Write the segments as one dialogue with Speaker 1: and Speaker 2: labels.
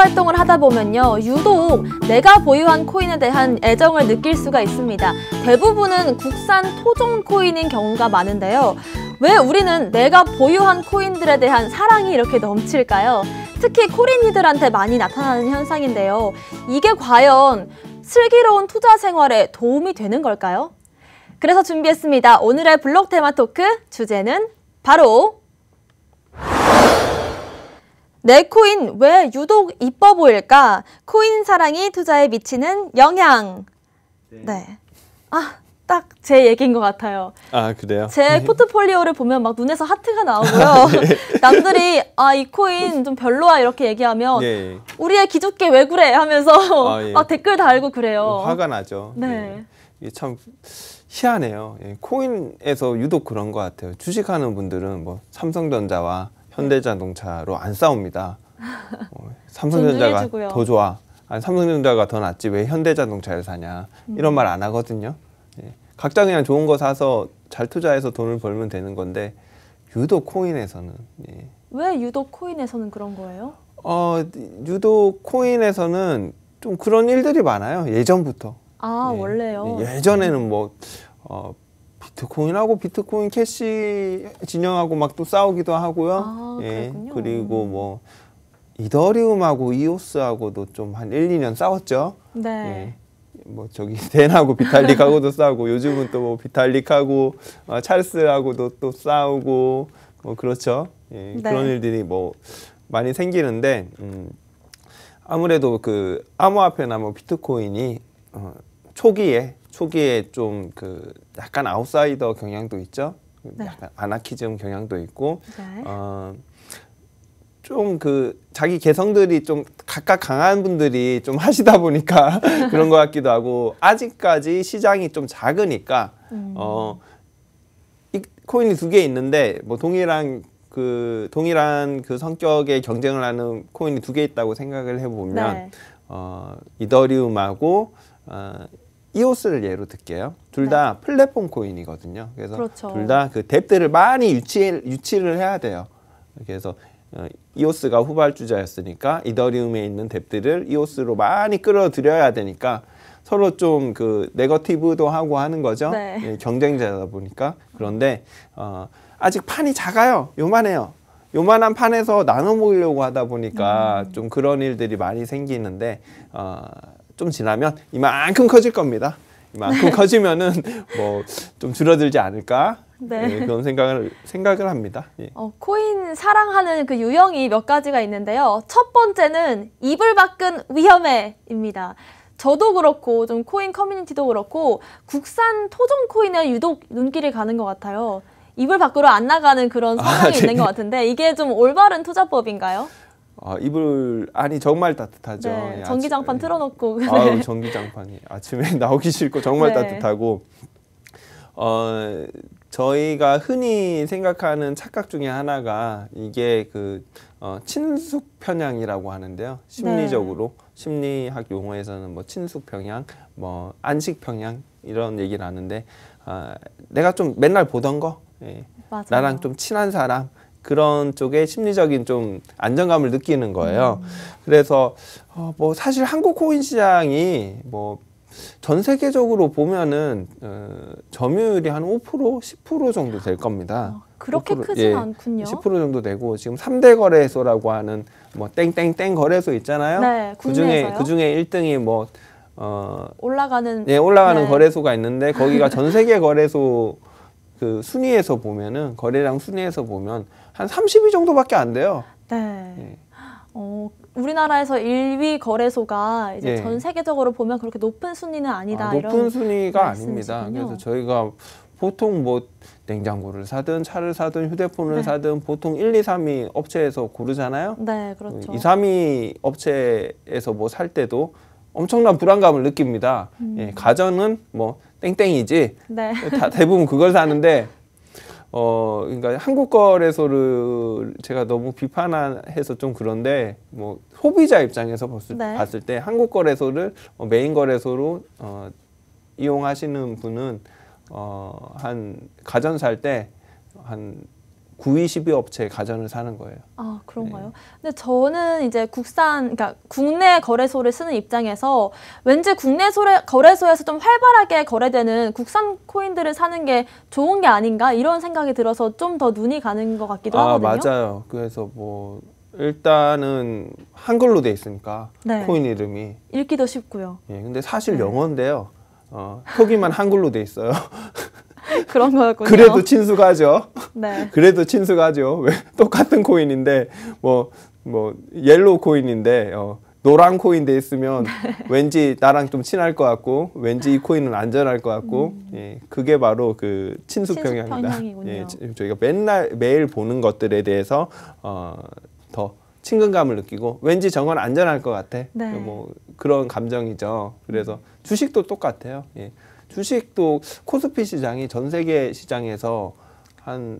Speaker 1: 활동을 하다 보면요. 유독 내가 보유한 코인에 대한 애정을 느낄 수가 있습니다. 대부분은 국산 토종 코인인 경우가 많은데요. 왜 우리는 내가 보유한 코인들에 대한 사랑이 이렇게 넘칠까요? 특히 코린이들한테 많이 나타나는 현상인데요. 이게 과연 슬기로운 투자 생활에 도움이 되는 걸까요? 그래서 준비했습니다. 오늘의 블록 테마 토크 주제는 바로 내 코인 왜 유독 이뻐 보일까? 코인 사랑이 투자에 미치는 영향. 네. 네. 아, 딱 제 얘기인 것 같아요.
Speaker 2: 아, 그래요? 제 네.
Speaker 1: 포트폴리오를 보면 막 눈에서 하트가 나오고요. 예. 남들이 아, 이 코인 좀 별로야 이렇게 얘기하면 예. 우리의 기죽게 왜 그래 하면서 아, 예. 막 댓글 달고 그래요. 어, 화가 나죠. 네.
Speaker 2: 이게 참 희한해요. 예, 코인에서 유독 그런 것 같아요. 주식하는 분들은 뭐 삼성전자와 현대자동차로 안 싸웁니다. 어, 삼성전자가 더 좋아. 아니, 삼성전자가 더 낫지 왜 현대자동차를 사냐 음. 이런 말 안 하거든요. 예. 각자 그냥 좋은 거 사서 잘 투자해서 돈을 벌면 되는 건데 유독 코인에서는
Speaker 1: 예. 왜 유독 코인에서는 그런 거예요?
Speaker 2: 어 유독 코인에서는 좀 그런 일들이 많아요 예전부터.
Speaker 1: 아 예. 원래요.
Speaker 2: 예전에는 뭐 어, 비트코인하고 비트코인 캐시 진영하고 막 또 싸우기도 하고요. 아, 예. 그리고 뭐 이더리움하고 이오스하고도 좀 한 1, 2년 싸웠죠.
Speaker 1: 네.
Speaker 2: 예. 뭐 저기 덴하고 비탈릭하고도 싸우고 요즘은 또뭐 비탈릭하고 어, 찰스하고도 또 싸우고 뭐 그렇죠. 예, 네. 그런 일들이 뭐 많이 생기는데 음, 아무래도 그 암호화폐나 뭐 비트코인이 어, 초기에 초기에 좀 그 약간 아웃사이더 경향도 있죠. 네. 약간 아나키즘 경향도 있고 네. 어, 좀그 자기 개성들이 좀 각각 강한 분들이 좀 하시다 보니까 그런 것 같기도 하고 아직까지 시장이 좀 작으니까 음. 어, 이 코인이 두 개 있는데 뭐 동일한 그 동일한 그 성격의 경쟁을 하는 코인이 두 개 있다고 생각을 해보면 네. 어, 이더리움하고 어, 이오스를 예로 들게요. 둘다 네. 플랫폼 코인이거든요. 그래서 그렇죠. 둘다 그 덱들을 많이 유치, 유치를 해야 돼요. 그래서 어, 이오스가 후발주자였으니까 이더리움에 있는 덱들을 이오스로 많이 끌어들여야 되니까 서로 좀 그 네거티브도 하고 하는 거죠. 네. 예, 경쟁자다 보니까 그런데 어, 아직 판이 작아요. 요만해요. 요만한 판에서 나눠 먹으려고 하다 보니까 음. 좀 그런 일들이 많이 생기는데 어, 좀 지나면 이만큼 커질 겁니다. 이만큼 네. 커지면은 뭐 좀 줄어들지 않을까
Speaker 1: 네. 네, 그런
Speaker 2: 생각을 생각을 합니다. 예.
Speaker 1: 어, 코인 사랑하는 그 유형이 몇 가지가 있는데요. 첫 번째는 이불 밖은 위험해입니다. 저도 그렇고 좀 코인 커뮤니티도 그렇고 국산 토종 코인에 유독 눈길이 가는 것 같아요. 이불 밖으로 안 나가는 그런 아, 상황이 아, 있는 네. 것 같은데 이게 좀 올바른 투자법인가요?
Speaker 2: 아, 이불 안이 정말 따뜻하죠. 네, 예,
Speaker 1: 전기장판 아침, 네. 틀어놓고. 네. 아우
Speaker 2: 전기장판이 아침에 나오기 싫고 정말 네. 따뜻하고. 어 저희가 흔히 생각하는 착각 중에 하나가 이게 그 어, 친숙 편향이라고 하는데요. 심리적으로 네. 심리학 용어에서는 뭐 친숙 편향, 뭐 안식 편향 이런 얘기를 하는데 어, 내가 좀 맨날 보던 거, 예. 나랑 좀 친한 사람. 그런 쪽에 심리적인 좀 안정감을 느끼는 거예요. 음. 그래서 어, 뭐 사실 한국 코인 시장이 뭐 전 세계적으로 보면은 어, 점유율이 한 5% 10% 정도 될 겁니다. 아,
Speaker 1: 그렇게 크진 예, 않군요. 10%
Speaker 2: 정도 되고 지금 3대 거래소라고 하는 뭐 땡땡땡 거래소 있잖아요. 네, 그중에 그중에 1등이 뭐 어,
Speaker 1: 올라가는 예, 올라가는 네. 거래소가
Speaker 2: 있는데 거기가 전 세계 거래소 그 순위에서 보면은 거래량 순위에서 보면 한 30위 정도밖에 안 돼요. 네. 예.
Speaker 1: 어, 우리나라에서 1위 거래소가 이제 예. 전 세계적으로 보면 그렇게 높은 순위는 아니다. 아, 높은 순위가 말씀이시군요. 아닙니다. 그래서
Speaker 2: 저희가 보통 뭐 냉장고를 사든 차를 사든 휴대폰을 네. 사든 보통 1, 2, 3위 업체에서 고르잖아요.
Speaker 1: 네, 그렇죠. 2,
Speaker 2: 3위 업체에서 뭐 살 때도 엄청난 불안감을 느낍니다. 음. 예, 가전은 뭐 땡땡이지.
Speaker 1: 네. 다,
Speaker 2: 대부분 그걸 사는데 어 그러니까 한국 거래소를 제가 너무 비판해서 좀 그런데 뭐 소비자 입장에서 봤을, 네. 봤을 때 한국 거래소를 어, 메인 거래소로 어, 이용하시는 분은 어, 한 가전 살때한 구이십이 업체에 가전을 사는 거예요.
Speaker 1: 아 그런가요? 네. 근데 저는 이제 국산, 그러니까 국내 거래소를 쓰는 입장에서 왠지 국내 소래, 거래소에서 좀 활발하게 거래되는 국산 코인들을 사는 게 좋은 게 아닌가 이런 생각이 들어서 좀 더 눈이 가는 것 같기도 아, 하거든요.
Speaker 2: 맞아요. 그래서 뭐 일단은 한글로 돼 있으니까 네. 코인 이름이
Speaker 1: 읽기도 쉽고요.
Speaker 2: 예, 근데 사실 네. 영어인데요. 어, 표기만 한글로 돼 있어요.
Speaker 1: 그런 거였군요. 그래도
Speaker 2: 친숙하죠. 네. 그래도 친숙하죠. 왜 똑같은 코인인데 뭐뭐 뭐 옐로우 뭐, 코인인데 어, 노란 코인 돼 있으면 네. 왠지 나랑 좀 친할 것 같고 왠지 이 아. 코인은 안전할 것 같고 음. 예, 그게 바로 그 친숙 경향니다 예, 저희가 맨날 매일 보는 것들에 대해서 어, 더 친근감을 느끼고 왠지 저건 안전할 것 같아. 네. 뭐 그런 감정이죠. 그래서 음. 주식도 똑같아요. 예. 주식도 코스피 시장이 전 세계 시장에서 한6%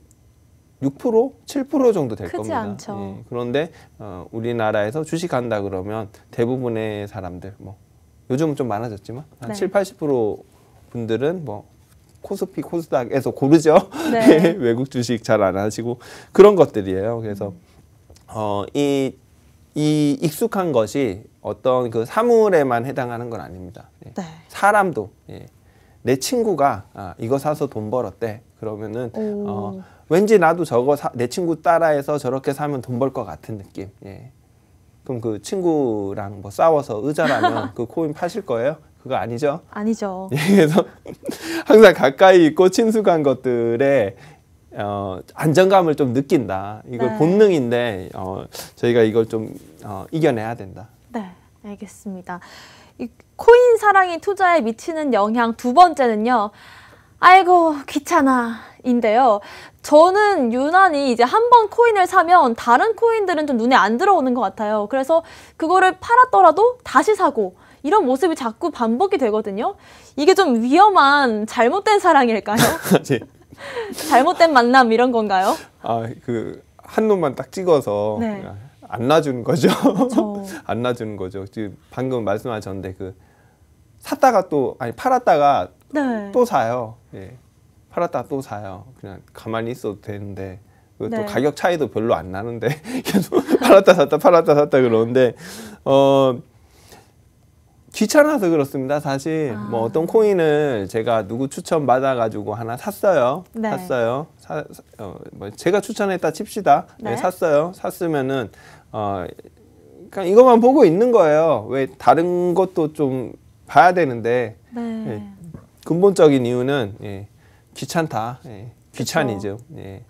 Speaker 2: 7% 정도 될 겁니다. 예, 그런데 어, 우리나라에서 주식한다 그러면 대부분의 사람들 뭐 요즘은 좀 많아졌지만 한 네. 7, 80% 분들은 뭐 코스피 코스닥에서 고르죠. 네. 예, 외국 주식 잘 안 하시고 그런 것들이에요. 그래서 어, 이, 이 익숙한 것이 어떤 그 사물에만 해당하는 건 아닙니다. 예. 네. 사람도 예. 내 친구가 아, 이거 사서 돈 벌었대. 그러면은 어, 왠지 나도 저거 사, 내 친구 따라해서 저렇게 사면 돈 벌 것 같은 느낌. 예. 그럼 그 친구랑 뭐 싸워서 의자라면 그 코인 파실 거예요? 그거 아니죠?
Speaker 1: 아니죠.
Speaker 2: 예, 그래서 항상 가까이 있고 친숙한 것들에 어, 안정감을 좀 느낀다. 이거 네. 본능인데 어, 저희가 이걸 좀 어, 이겨내야 된다.
Speaker 1: 네, 알겠습니다. 코인 사랑이 투자에 미치는 영향 두 번째는요. 아이고 귀찮아 인데요. 저는 유난히 이제 한 번 코인을 사면 다른 코인들은 좀 눈에 안 들어오는 것 같아요. 그래서 그거를 팔았더라도 다시 사고 이런 모습이 자꾸 반복이 되거든요. 이게 좀 위험한 잘못된 사랑일까요? 아, 네. 잘못된 만남 이런 건가요?
Speaker 2: 아, 그한 놈만 딱 찍어서 네. 안 놔주는 거죠. 그렇죠. 안 놔주는 거죠. 지금 방금 말씀하셨는데 그 샀다가 또 아니 팔았다가 네. 또 사요. 예. 팔았다가 또 사요. 그냥 가만히 있어도 되는데 네. 또 가격 차이도 별로 안 나는데 계속 팔았다 샀다 팔았다 샀다 그러는데 어 귀찮아서 그렇습니다. 사실 뭐 아. 뭐 어떤 코인을 제가 누구 추천 받아 가지고 하나 샀어요. 네. 샀어요. 사, 어, 뭐 제가 추천했다 칩시다. 네. 네, 샀어요. 샀으면은 어, 그러니까 이것만 보고 있는 거예요. 왜 다른 것도 좀 봐야 되는데 네. 예, 근본적인 이유는 예, 귀찮다. 예, 귀차니즘. 예,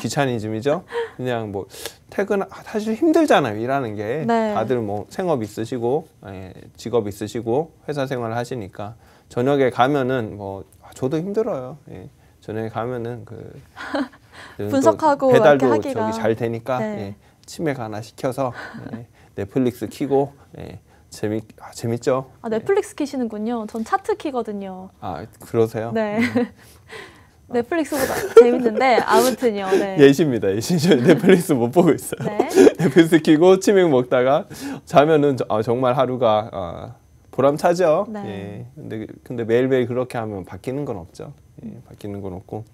Speaker 2: 귀차니즘이죠. 그냥 뭐 퇴근 아, 사실 힘들잖아요. 일하는 게 네. 다들 뭐 생업 있으시고 예, 직업 있으시고 회사 생활을 하시니까 저녁에 가면은 뭐 아, 저도 힘들어요. 예, 저녁에 가면은 그 분석하고 배달도 저기 잘 되니까 네. 예, 치맥 하나 시켜서 네, 넷플릭스 키고 네, 재미 아, 재밌죠.
Speaker 1: 아 넷플릭스 키시는군요. 전 차트 키거든요. 아 그러세요? 네. 음. 넷플릭스보다 재밌는데 아무튼요. 네.
Speaker 2: 예시입니다. 예시. 저 넷플릭스 못 보고 있어요. 네. 넷플릭스 키고 치맥 먹다가 자면은 어, 정말 하루가 어, 보람차죠. 네. 예. 근데 근데 매일매일 그렇게 하면 바뀌는 건 없죠. 예, 바뀌는 건 없고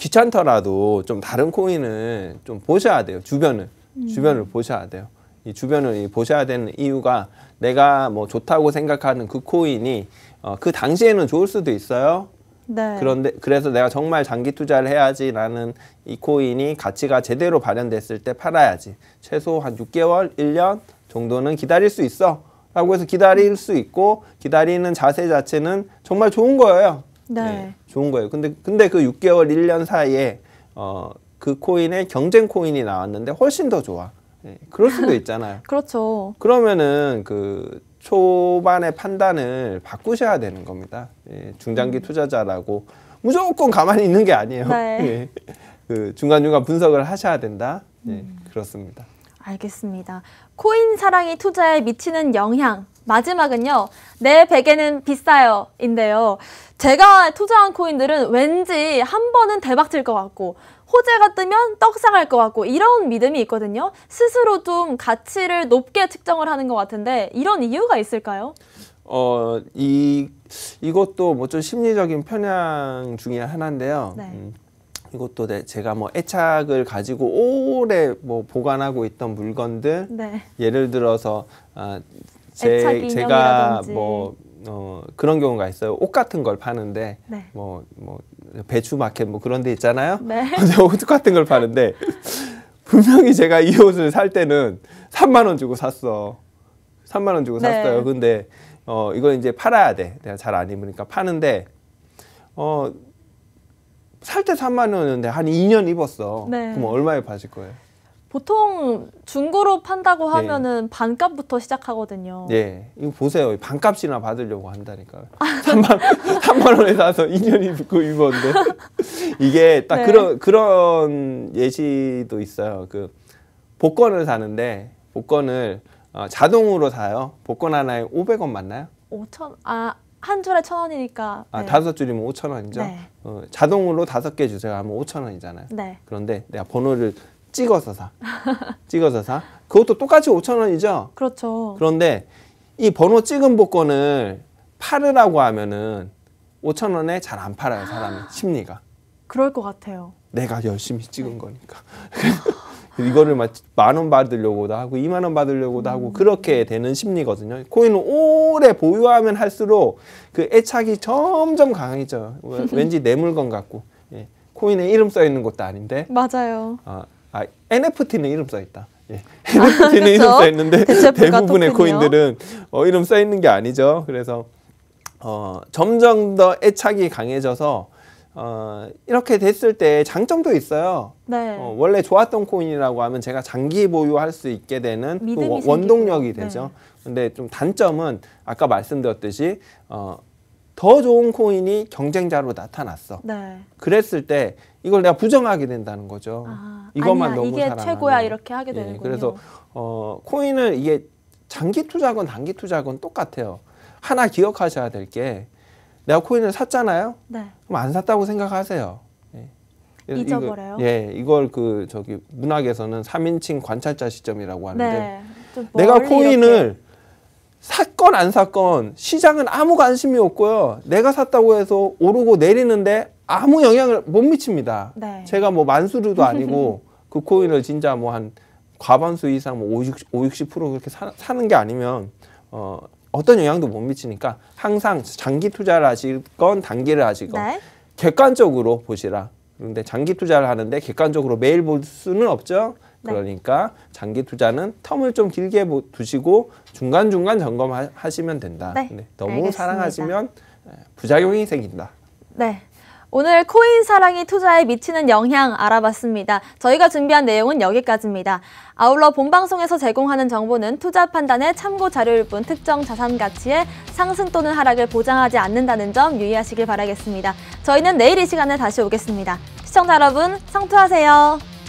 Speaker 2: 귀찮더라도 좀 다른 코인을 좀 보셔야 돼요. 주변을 음. 주변을 보셔야 돼요. 이 주변을 보셔야 되는 이유가 내가 뭐 좋다고 생각하는 그 코인이 어, 그 당시에는 좋을 수도 있어요.
Speaker 1: 네. 그런데
Speaker 2: 그래서 내가 정말 장기 투자를 해야지라는 이 코인이 가치가 제대로 발현됐을 때 팔아야지. 최소 한 6개월, 1년 정도는 기다릴 수 있어. 라고 해서 기다릴 수 있고 기다리는 자세 자체는 정말 좋은 거예요. 네. 네. 좋은 거예요. 근데 근데 그 6개월 1년 사이에 어, 그 코인에 경쟁 코인이 나왔는데 훨씬 더 좋아. 네, 그럴 수도 있잖아요.
Speaker 1: 그렇죠.
Speaker 2: 그러면은 그 초반의 판단을 바꾸셔야 되는 겁니다. 예, 중장기 음. 투자자라고 무조건 가만히 있는 게 아니에요. 네. 예, 그 중간중간 분석을 하셔야 된다. 예, 음. 그렇습니다.
Speaker 1: 알겠습니다. 코인 사랑이 투자에 미치는 영향. 마지막은요. 내 베개는 비싸요. 인데요. 제가 투자한 코인들은 왠지 한 번은 대박 칠것 같고 호재가 뜨면 떡상할 것 같고 이런 믿음이 있거든요. 스스로 좀 가치를 높게 측정을 하는 것 같은데 이런 이유가 있을까요?
Speaker 2: 어, 이, 이것도 뭐 좀 심리적인 편향 중의 하나인데요. 네. 음. 이것도 네, 제가 뭐 애착을 가지고 오래 뭐 보관하고 있던 물건들 네. 예를 들어서 아, 제, 제가 뭐 어, 그런 경우가 있어요. 옷 같은 걸 파는데 네. 뭐, 뭐 배추 마켓 뭐 그런 데 있잖아요. 네. 옷 같은 걸 파는데 분명히 제가 이 옷을 살 때는 3만 원 주고 샀어. 3만 원 주고 네. 샀어요. 근데 어, 이걸 이제 팔아야 돼. 내가 잘 안 입으니까 파는데 어, 살때 3만 원인데 한 2년 입었어. 네. 그럼 얼마에 파실 거예요?
Speaker 1: 보통 중고로 판다고 네. 하면은 네. 반값부터 시작하거든요.
Speaker 2: 예. 이거 보세요. 반값이나 받으려고 한다니까. 3만, 3만 원에 사서 2년 입고 입었는데. 이게 딱 네. 그런, 그런 예시도 있어요. 그, 복권을 사는데, 복권을 어, 자동으로 사요. 복권 하나에 500원 맞나요?
Speaker 1: 5천, 아, 한 줄에 천 원이니까. 아, 네. 다섯
Speaker 2: 줄이면 오천 원이죠? 네. 어, 자동으로 다섯 개 주세요 하면 오천 원이잖아요. 네. 그런데 내가 번호를 찍어서 사. 찍어서 사. 그것도 똑같이 오천 원이죠? 그렇죠. 그런데 이 번호 찍은 복권을 팔으라고 하면은 오천 원에 잘 안 팔아요, 사람이. 아. 심리가.
Speaker 1: 그럴 것 같아요.
Speaker 2: 내가 열심히 찍은 거니까. 네. 이거를 만 원 받으려고도 하고 이만원 받으려고도 하고 음. 그렇게 되는 심리거든요. 코인을 오래 보유하면 할수록 그 애착이 점점 강해져요. 왠지 내 물건 같고 예. 코인에 이름 써 있는 것도 아닌데
Speaker 1: 맞아요.
Speaker 2: 아, 아 NFT는 이름 써 있다. 예. NFT는 아, 이름 써 있는데 대부분의 코인들은 어, 이름 써 있는 게 아니죠. 그래서 어, 점점 더 애착이 강해져서 어, 이렇게 됐을 때 장점도 있어요. 네. 어, 원래 좋았던 코인이라고 하면 제가 장기 보유할 수 있게 되는 그 원동력이 네. 되죠. 네. 근데 좀 단점은 아까 말씀드렸듯이 어, 더 좋은 코인이 경쟁자로 나타났어. 네. 그랬을 때 이걸 내가 부정하게 된다는 거죠. 아, 이것만 아니야, 너무 이게 사랑하면. 최고야
Speaker 1: 이렇게 하게 되는군 예, 그래서
Speaker 2: 어, 코인은 이게 장기 투자건 단기 투자건 똑같아요. 하나 기억하셔야 될게 내가 코인을 샀잖아요. 네. 그럼 안 샀다고 생각하세요. 예. 잊어버려요. 이거, 예, 이걸 그 저기 문학에서는 3인칭 관찰자 시점이라고 하는데
Speaker 1: 네. 내가 코인을 이렇게.
Speaker 2: 샀건 안 샀건 시장은 아무 관심이 없고요. 내가 샀다고 해서 오르고 내리는데 아무 영향을 못 미칩니다. 네. 제가 뭐 만수르도 아니고 그 코인을 진짜 뭐 한 과반수 이상 뭐 50, 50, 60% 그렇게 사, 사는 게 아니면 어 어떤 영향도 못 미치니까 항상 장기 투자를 하실건 단기를 하시건 네. 객관적으로 보시라. 그런데 장기 투자를 하는데 객관적으로 매일 볼 수는 없죠. 네. 그러니까 장기 투자는 텀을 좀 길게 두시고 중간중간 점검하시면 된다. 네. 너무 알겠습니다. 사랑하시면 부작용이 생긴다.
Speaker 1: 네. 오늘 코인 사랑이 투자에 미치는 영향 알아봤습니다. 저희가 준비한 내용은 여기까지입니다. 아울러 본방송에서 제공하는 정보는 투자 판단의 참고 자료일 뿐 특정 자산 가치의 상승 또는 하락을 보장하지 않는다는 점 유의하시길 바라겠습니다. 저희는 내일 이 시간에 다시 오겠습니다. 시청자 여러분 성투하세요.